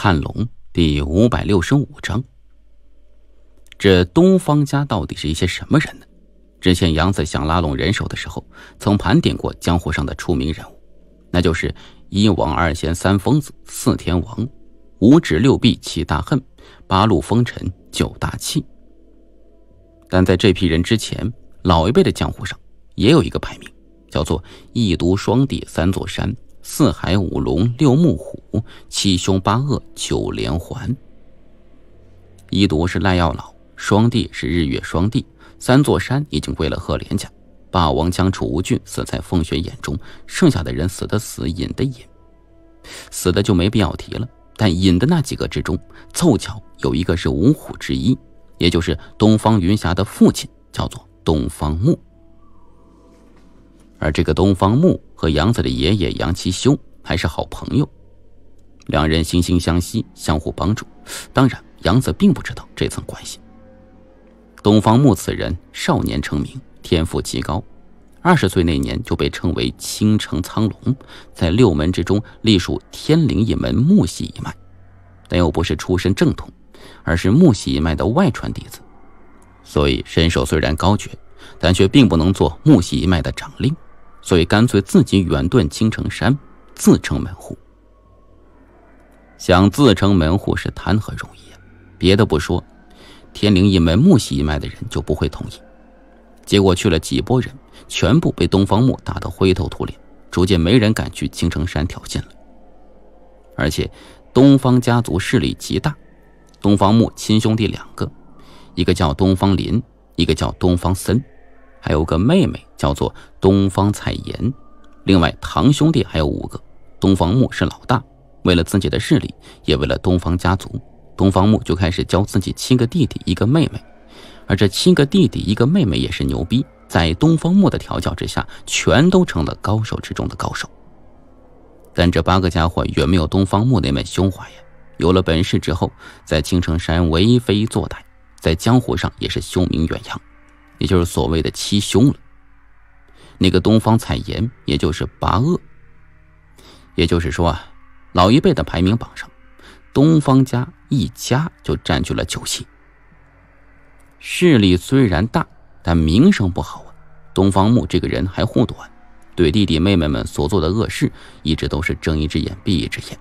探龙第五百六十五章：这东方家到底是一些什么人呢？之前杨子想拉拢人手的时候，曾盘点过江湖上的出名人物，那就是一王、二仙、三疯子、四天王、五指、六臂、七大恨、八路风尘、九大气。但在这批人之前，老一辈的江湖上也有一个排名，叫做一毒、双帝、三座山。四海五龙六木虎七凶八恶九连环，一毒是赖药老，双帝是日月双帝，三座山已经归了赫连家。霸王将楚无俊死在凤雪眼中，剩下的人死的死，隐的隐，死的就没必要提了。但隐的那几个之中，凑巧有一个是五虎之一，也就是东方云霞的父亲，叫做东方木。而这个东方木。和杨子的爷爷杨其修还是好朋友，两人惺惺相惜，相互帮助。当然，杨子并不知道这层关系。东方木此人少年成名，天赋极高，二十岁那年就被称为青城苍龙，在六门之中隶属天灵一门木系一脉，但又不是出身正统，而是木系一脉的外传弟子，所以身手虽然高绝，但却并不能做木系一脉的掌令。所以干脆自己远遁青城山，自成门户。想自成门户是谈何容易？啊！别的不说，天灵一门、木系一脉的人就不会同意。结果去了几波人，全部被东方木打得灰头土脸，逐渐没人敢去青城山挑衅了。而且东方家族势力极大，东方木亲兄弟两个，一个叫东方林，一个叫东方森。还有个妹妹叫做东方彩妍，另外堂兄弟还有五个。东方木是老大，为了自己的势力，也为了东方家族，东方木就开始教自己七个弟弟一个妹妹。而这七个弟弟一个妹妹也是牛逼，在东方木的调教之下，全都成了高手之中的高手。但这八个家伙远没有东方木那门胸怀呀！有了本事之后，在青城山为非作歹，在江湖上也是凶名远扬。也就是所谓的七凶了。那个东方彩炎，也就是八恶。也就是说啊，老一辈的排名榜上，东方家一家就占据了九席。势力虽然大，但名声不好啊。东方木这个人还护短，对弟弟妹妹们所做的恶事，一直都是睁一只眼闭一只眼。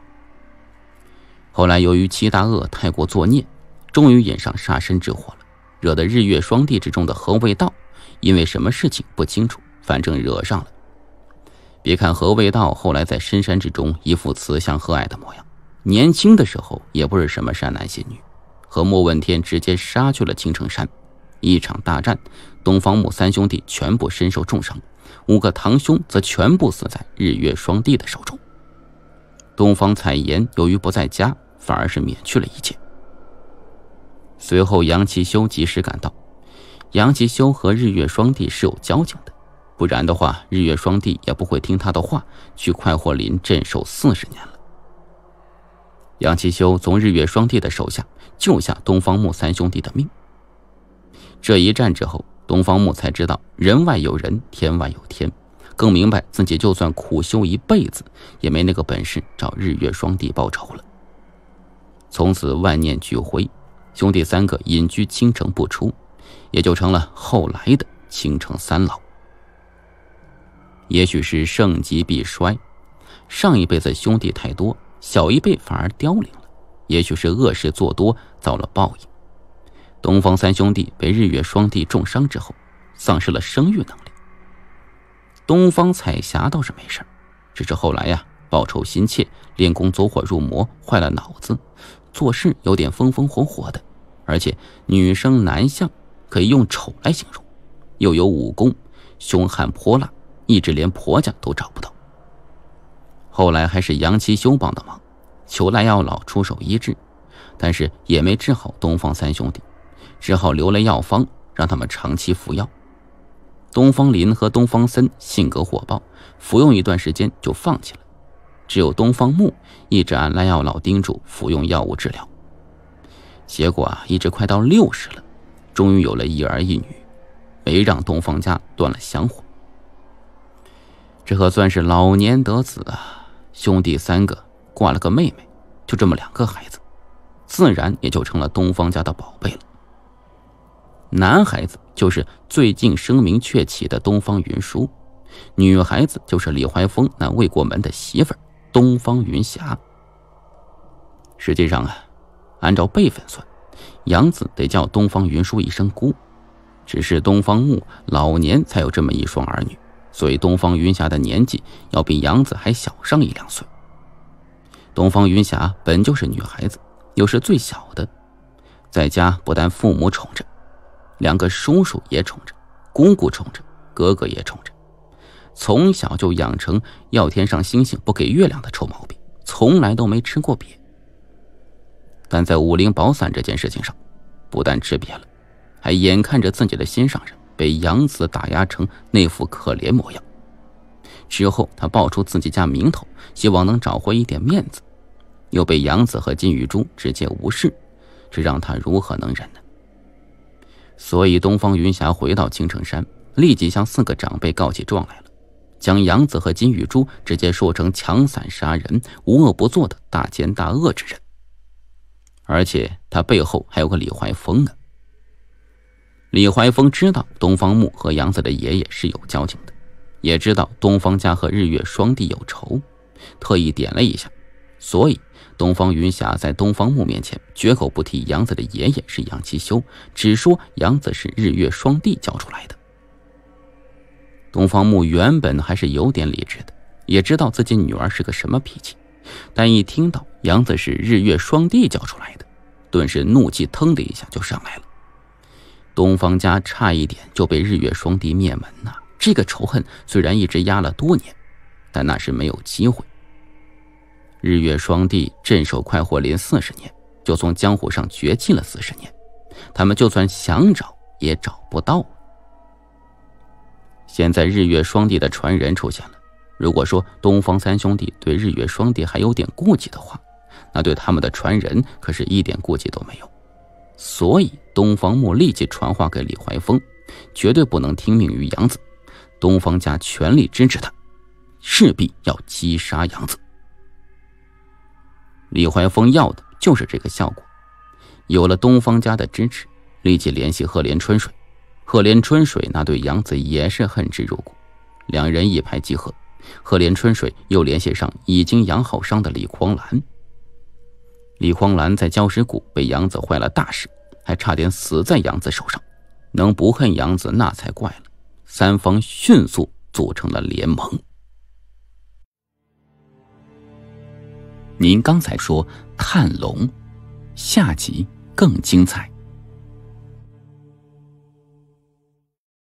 后来由于七大恶太过作孽，终于引上杀身之祸了。惹得日月双帝之中的何未道，因为什么事情不清楚，反正惹上了。别看何未道后来在深山之中一副慈祥和蔼的模样，年轻的时候也不是什么善男信女，和莫问天直接杀去了青城山，一场大战，东方木三兄弟全部身受重伤，五个堂兄则全部死在日月双帝的手中。东方采言由于不在家，反而是免去了一切。随后，杨其修及时赶到。杨其修和日月双帝是有交情的，不然的话，日月双帝也不会听他的话去快活林镇守四十年了。杨其修从日月双帝的手下救下东方木三兄弟的命。这一战之后，东方木才知道人外有人，天外有天，更明白自己就算苦修一辈子，也没那个本事找日月双帝报仇了。从此万念俱灰。兄弟三个隐居青城不出，也就成了后来的青城三老。也许是盛极必衰，上一辈子兄弟太多，小一辈反而凋零了。也许是恶事做多遭了报应，东方三兄弟被日月双帝重伤之后，丧失了生育能力。东方彩霞倒是没事只是后来呀报仇心切，练功走火入魔，坏了脑子，做事有点风风火火的。而且女生男相可以用丑来形容，又有武功，凶悍泼辣，一直连婆家都找不到。后来还是杨七修帮的忙，求赖药老出手医治，但是也没治好东方三兄弟，只好留了药方让他们长期服药。东方林和东方森性格火爆，服用一段时间就放弃了，只有东方木一直按赖药老叮嘱服用药物治疗。结果啊，一直快到六十了，终于有了一儿一女，没让东方家断了香火。这可算是老年得子啊！兄弟三个，挂了个妹妹，就这么两个孩子，自然也就成了东方家的宝贝了。男孩子就是最近声名鹊起的东方云舒，女孩子就是李怀峰那未过门的媳妇儿东方云霞。实际上啊。按照辈分算，杨子得叫东方云舒一声姑。只是东方木老年才有这么一双儿女，所以东方云霞的年纪要比杨子还小上一两岁。东方云霞本就是女孩子，又是最小的，在家不但父母宠着，两个叔叔也宠着，姑姑宠着，哥哥也宠着，从小就养成要天上星星不给月亮的臭毛病，从来都没吃过瘪。但在武林宝伞这件事情上，不但吃瘪了，还眼看着自己的心上人被杨子打压成那副可怜模样。之后，他爆出自己家名头，希望能找回一点面子，又被杨子和金玉珠直接无视，这让他如何能忍呢？所以，东方云霞回到青城山，立即向四个长辈告起状来了，将杨子和金玉珠直接说成强散杀人、无恶不作的大奸大恶之人。而且他背后还有个李怀峰呢。李怀峰知道东方木和杨子的爷爷是有交情的，也知道东方家和日月双帝有仇，特意点了一下，所以东方云霞在东方木面前绝口不提杨子的爷爷是杨七修，只说杨子是日月双帝教出来的。东方木原本还是有点理智的，也知道自己女儿是个什么脾气。但一听到杨子是日月双帝叫出来的，顿时怒气腾的一下就上来了。东方家差一点就被日月双帝灭门呐！这个仇恨虽然一直压了多年，但那是没有机会。日月双帝镇守快活林四十年，就从江湖上绝迹了四十年，他们就算想找也找不到。现在日月双帝的传人出现了。如果说东方三兄弟对日月双帝还有点顾忌的话，那对他们的传人可是一点顾忌都没有。所以东方木立即传话给李怀峰，绝对不能听命于杨子，东方家全力支持他，势必要击杀杨子。李怀峰要的就是这个效果。有了东方家的支持，立即联系赫连春水。赫连春水那对杨子也是恨之入骨，两人一拍即合。和连春水又联系上已经养好伤的李匡兰。李匡兰在礁石谷被杨子坏了大事，还差点死在杨子手上，能不恨杨子那才怪了。三方迅速组成了联盟。您刚才说探龙，下集更精彩。